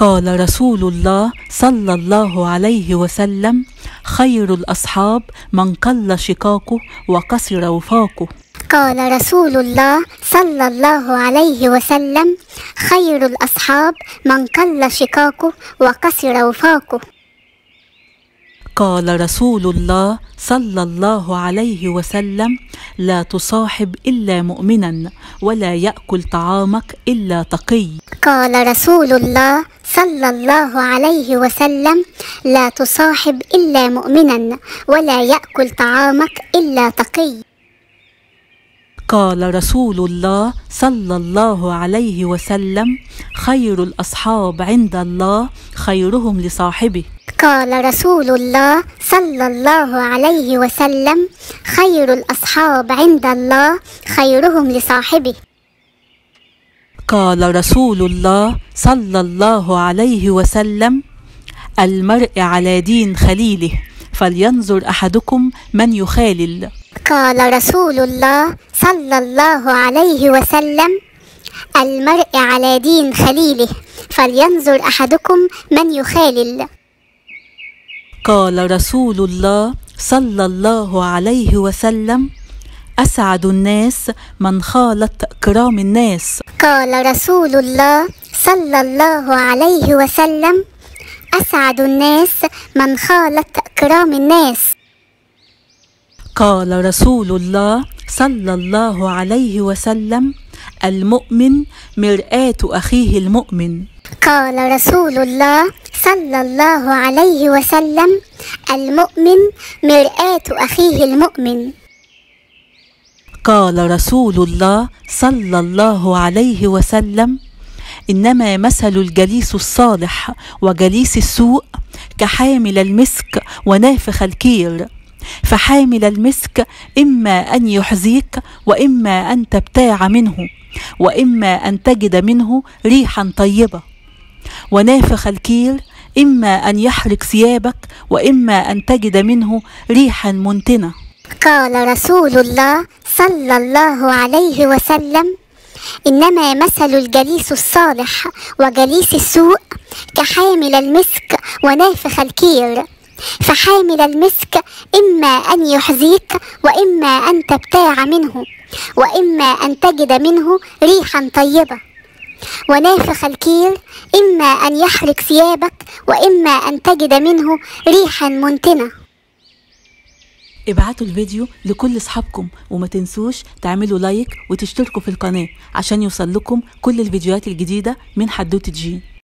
قال رسول الله صلى الله عليه وسلم خير الأصحاب من قل شقاقه وقصر وفاقه قال رسول الله صلى الله عليه وسلم خير الأصحاب من قل شقاقه وقصر وفاقه قال رسول الله صلى الله عليه وسلم لا تصاحب الا مؤمنا ولا ياكل طعامك الا تقي قال رسول الله صلى الله عليه وسلم لا تصاحب إلا مؤمنا ولا يأكل طعامك إلا تقي قال رسول الله صلى الله عليه وسلم خير الأصحاب عند الله خيرهم لصاحبه قال رسول الله صلى الله عليه وسلم خير الأصحاب عند الله خيرهم لصاحبه قال رسول الله صلى الله عليه وسلم المرء على دين خليله فلينظر احدكم من يخالل قال رسول الله صلى الله عليه وسلم المرء على دين خليله فلينظر احدكم من يخالل قال رسول الله صلى الله عليه وسلم اسعد الناس من خالط كرام الناس قال رسول الله صلى الله عليه وسلم أسعد الناس من خالط أكرام الناس قال رسول الله صلى الله عليه وسلم المؤمن مرآة أخيه المؤمن قال رسول الله صلى الله عليه وسلم المؤمن مرآة أخيه المؤمن قال رسول الله صلى الله عليه وسلم انما مثل الجليس الصالح وجليس السوء كحامل المسك ونافخ الكير فحامل المسك اما ان يحزيك واما ان تبتاع منه واما ان تجد منه ريحا طيبه ونافخ الكير اما ان يحرق ثيابك واما ان تجد منه ريحا منتنه قال رسول الله صلى الله عليه وسلم إنما مثل الجليس الصالح وجليس السوء كحامل المسك ونافخ الكير فحامل المسك إما أن يحزيك وإما أن تبتاع منه وإما أن تجد منه ريحا طيبة ونافخ الكير إما أن يحرق ثيابك وإما أن تجد منه ريحا منتنة ابعتوا الفيديو لكل اصحابكم وما تنسوش تعملوا لايك وتشتركوا في القناة عشان يوصل لكم كل الفيديوهات الجديدة من حدوتة جين